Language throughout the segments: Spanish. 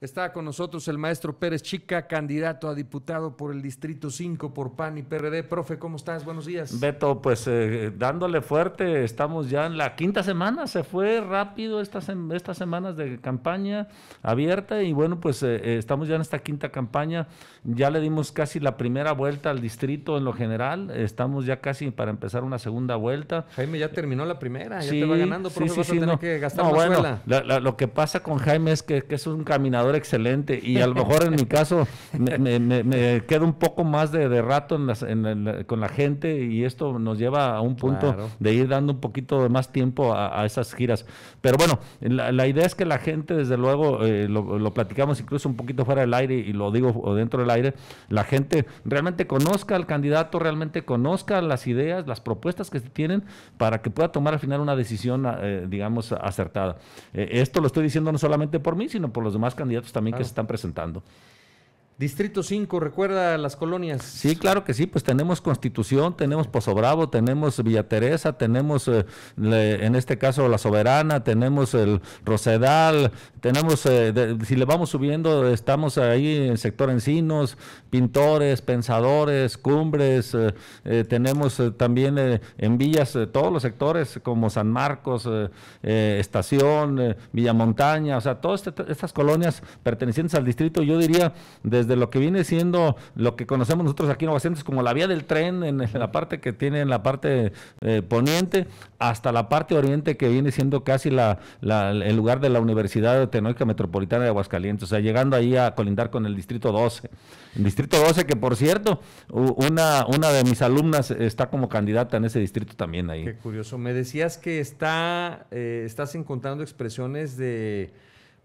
Está con nosotros el maestro Pérez Chica, candidato a diputado por el Distrito 5 por PAN y PRD. Profe, ¿cómo estás? Buenos días. Beto, pues eh, dándole fuerte, estamos ya en la quinta semana, se fue rápido estas, estas semanas de campaña abierta y bueno, pues eh, eh, estamos ya en esta quinta campaña, ya le dimos casi la primera vuelta al distrito en lo general, estamos ya casi para empezar una segunda vuelta. Jaime ya terminó la primera, ya te va ganando, profe, sí, sí, a tener que gastar bueno, lo que pasa con Jaime es que es un caminador excelente y a lo mejor en mi caso me, quedo un poco más de, rato con la gente y esto nos lleva a un punto de ir dando un poquito más tiempo a, esas giras. Pero bueno, la, idea es que la gente, desde luego, eh, lo, platicamos incluso un poquito fuera del aire y lo digo dentro del aire, la gente realmente conozca al candidato, realmente conozca las ideas, las propuestas que tienen para que pueda tomar al final una decisión, eh, digamos, acertada. Eh, esto lo estoy diciendo no solamente por mí, sino por los demás candidatos también que se están presentando. Distrito 5, recuerda las colonias. Sí, claro que sí, pues tenemos Constitución, tenemos Pozo Bravo, tenemos Villa Teresa, tenemos eh, en este caso La Soberana, tenemos el Rosedal, tenemos, eh, si le vamos subiendo, estamos ahí en el sector Encinos, pintores, pensadores, cumbres, eh, tenemos también en villas todos los sectores como San Marcos, Estación, Villamontaña, o sea, todas estas colonias pertenecientes al distrito, yo diría desde de lo que viene siendo lo que conocemos nosotros aquí en Aguascalientes como la vía del tren en, la parte que tiene en la parte eh, poniente hasta la parte oriente que viene siendo casi la, el lugar de la Universidad Tecnológica Metropolitana de Aguascalientes, o sea, llegando ahí a colindar con el Distrito 12. El Distrito 12 que por cierto, una, una de mis alumnas está como candidata en ese distrito también ahí. Qué curioso, me decías que está, eh, estás encontrando expresiones de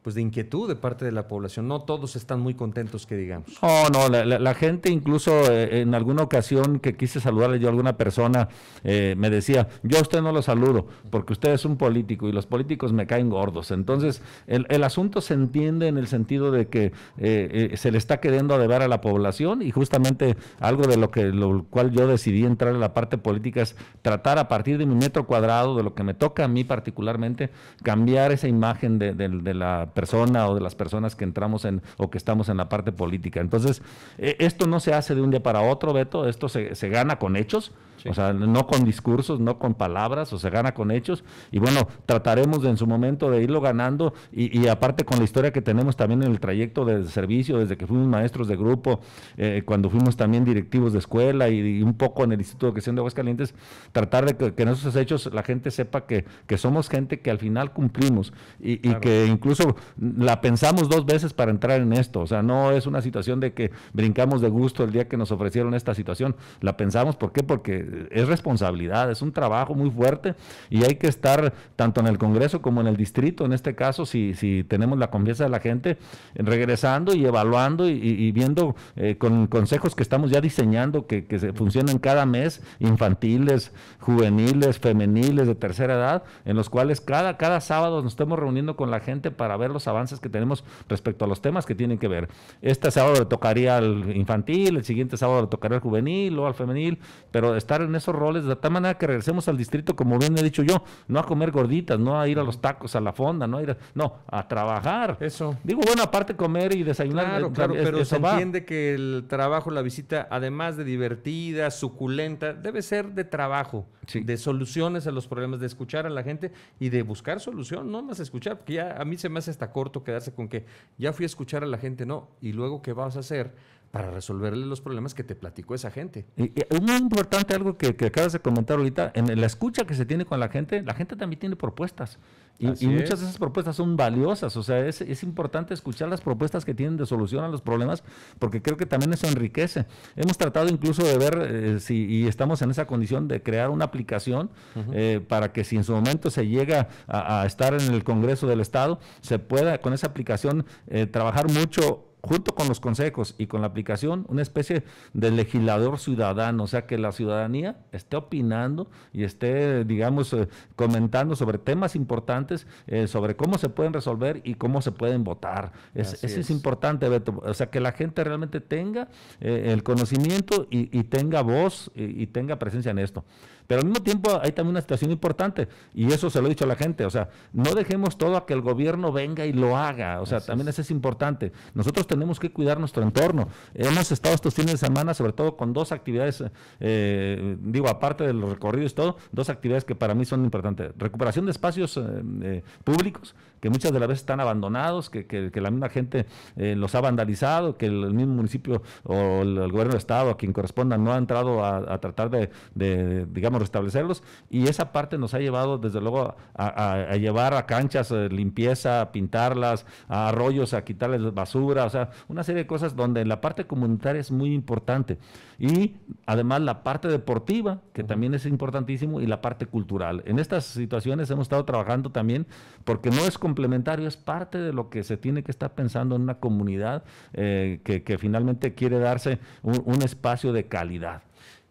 pues de inquietud de parte de la población. No todos están muy contentos, que digamos. No, no, la, gente incluso eh, en alguna ocasión que quise saludarle yo a alguna persona, eh, me decía, yo a usted no lo saludo porque usted es un político y los políticos me caen gordos. Entonces, el, asunto se entiende en el sentido de que eh, se le está quedando a deber a la población y justamente algo de lo que lo cual yo decidí entrar en la parte política es tratar a partir de mi metro cuadrado, de lo que me toca a mí particularmente, cambiar esa imagen de la persona o de las personas que entramos en o que estamos en la parte política. Entonces, eh, esto no se hace de un día para otro, Beto, esto se, se gana con hechos. O sea, no con discursos, no con palabras, o se gana con hechos. Y bueno, trataremos en su momento de irlo ganando. Y, aparte con la historia que tenemos también en el trayecto de servicio, desde que fuimos maestros de grupo, eh, cuando fuimos también directivos de escuela y, un poco en el Instituto de gestión de Aguascalientes, tratar de que, en esos hechos la gente sepa que, que, somos gente que al final cumplimos y, y que incluso la pensamos dos veces para entrar en esto. O sea, no es una situación de que brincamos de gusto el día que nos ofrecieron esta situación. La pensamos, ¿por qué? Porque es responsabilidad, es un trabajo muy fuerte y hay que estar tanto en el Congreso como en el distrito, en este caso, si, si tenemos la confianza de la gente, regresando y evaluando y, viendo eh, con consejos que estamos ya diseñando que, se funcionan cada mes, infantiles, juveniles, femeniles, de tercera edad, en los cuales cada, cada sábado nos estamos reuniendo con la gente para ver los avances que tenemos respecto a los temas que tienen que ver. Este sábado le tocaría al infantil, el siguiente sábado le tocaría al juvenil o al femenil, pero estar en esos roles de tal manera que regresemos al distrito, como bien he dicho yo, no a comer gorditas, no a ir a los tacos, a la fonda, no a ir no, a trabajar. Eso. Digo, bueno, aparte comer y desayunar. Claro, eh, pero se entiende que el trabajo, la visita, además de divertida, suculenta, debe ser de trabajo, de soluciones a los problemas, de escuchar a la gente y de buscar solución, no más escuchar, porque ya a mí se me hace hasta corto quedarse con que ya fui a escuchar a la gente, no, y luego qué vas a hacer para resolverle los problemas que te platicó esa gente. Y, muy importante algo que, acabas de comentar ahorita, en la escucha que se tiene con la gente, la gente también tiene propuestas y, muchas de esas propuestas son valiosas, o sea, es, importante escuchar las propuestas que tienen de solución a los problemas porque creo que también eso enriquece. Hemos tratado incluso de ver eh, si y estamos en esa condición de crear una aplicación eh, para que si en su momento se llega a, estar en el Congreso del Estado, se pueda con esa aplicación eh, trabajar mucho junto con los consejos y con la aplicación, una especie de legislador ciudadano, o sea, que la ciudadanía esté opinando y esté, digamos, eh, comentando sobre temas importantes, eh, sobre cómo se pueden resolver y cómo se pueden votar. eso es. importante, Beto, o sea, que la gente realmente tenga eh, el conocimiento y, tenga voz y, tenga presencia en esto. Pero al mismo tiempo hay también una situación importante, y eso se lo he dicho a la gente, o sea, no dejemos todo a que el gobierno venga y lo haga, o sea, también eso es importante. Nosotros tenemos que cuidar nuestro entorno. Hemos estado estos fines de semana, sobre todo con dos actividades, eh, digo, aparte de los recorridos y todo, dos actividades que para mí son importantes. Recuperación de espacios eh, eh, públicos que muchas de las veces están abandonados, que, la misma gente eh, los ha vandalizado, que el, mismo municipio o el, gobierno de Estado, a quien corresponda, no ha entrado a, tratar de, digamos, restablecerlos. Y esa parte nos ha llevado, desde luego, a, llevar a canchas eh, limpieza, a pintarlas, a arroyos, a quitarles basura, o sea, una serie de cosas donde la parte comunitaria es muy importante. Y además la parte deportiva, que también es importantísimo, y la parte cultural. En estas situaciones hemos estado trabajando también, porque no es como complementario es parte de lo que se tiene que estar pensando en una comunidad eh, que, finalmente quiere darse un, espacio de calidad.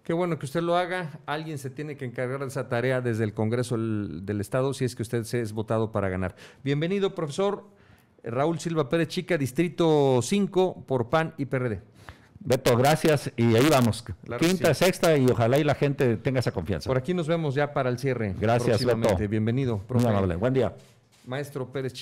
Qué bueno que usted lo haga. Alguien se tiene que encargar de esa tarea desde el Congreso del Estado si es que usted se es votado para ganar. Bienvenido, profesor Raúl Silva Pérez Chica, Distrito 5 por PAN y PRD. Beto, gracias y ahí vamos. Quinta, sexta y ojalá y la gente tenga esa confianza. Por aquí nos vemos ya para el cierre. Gracias, Beto. Bienvenido. profesor. Muy amable. Buen día. Maestro Pérez